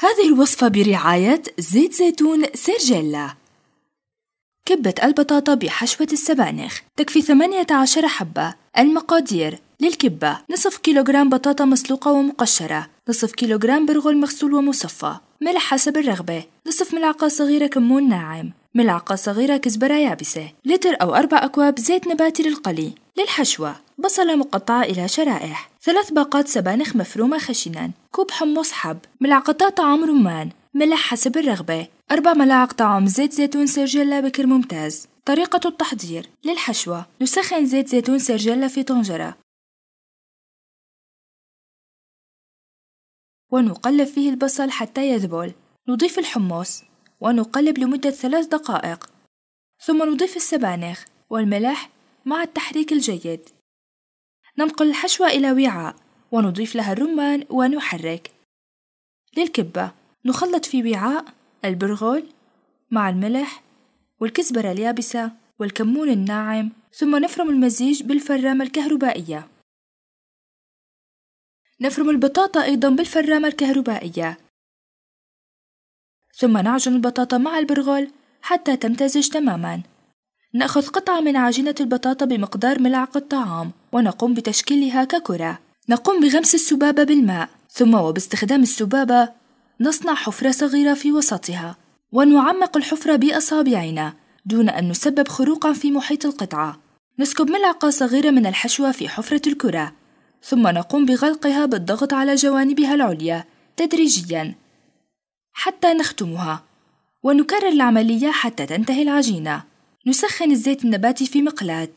هذه الوصفة برعاية زيت زيتون سيرجيلا كبة البطاطا بحشوة السبانخ تكفي 18 حبة المقادير للكبة نصف كيلوغرام بطاطا مسلوقة ومقشرة نصف كيلوغرام برغل مغسول ومصفى ملح حسب الرغبة نصف ملعقة صغيرة كمون ناعم ملعقة صغيرة كزبرة يابسة لتر أو أربع أكواب زيت نباتي للقلي للحشوة بصلة مقطعة إلى شرائح ثلاث باقات سبانخ مفرومة خشنا كوب حمص حب ملعقة طعام رمان ملح حسب الرغبة أربع ملاعق طعام زيت زيتون سرجيلا بكر ممتاز طريقة التحضير للحشوة نسخن زيت زيتون سرجيلا في طنجرة ونقلب فيه البصل حتى يذبل نضيف الحمص ونقلب لمدة ثلاث دقائق ثم نضيف السبانخ والملح مع التحريك الجيد ننقل الحشوة إلى وعاء ونضيف لها الرمان ونحرك للكبة نخلط في وعاء البرغل مع الملح والكزبرة اليابسة والكمون الناعم ثم نفرم المزيج بالفرامة الكهربائية نفرم البطاطا أيضا بالفرامة الكهربائية ثم نعجن البطاطا مع البرغل حتى تمتزج تماما نأخذ قطعة من عجينة البطاطا بمقدار ملعقة طعام ونقوم بتشكيلها ككرة نقوم بغمس السبابة بالماء ثم وباستخدام السبابة نصنع حفرة صغيرة في وسطها ونعمق الحفرة بأصابعنا دون أن نسبب خروقا في محيط القطعة نسكب ملعقة صغيرة من الحشوة في حفرة الكرة ثم نقوم بغلقها بالضغط على جوانبها العليا تدريجيا حتى نختمها ونكرر العملية حتى تنتهي العجينة نسخن الزيت النباتي في مقلاة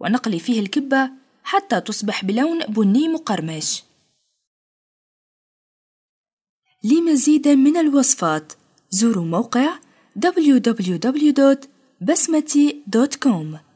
ونقلي فيه الكبة حتى تصبح بلون بني مقرمش لمزيد من الوصفات زوروا موقع www.basmati.com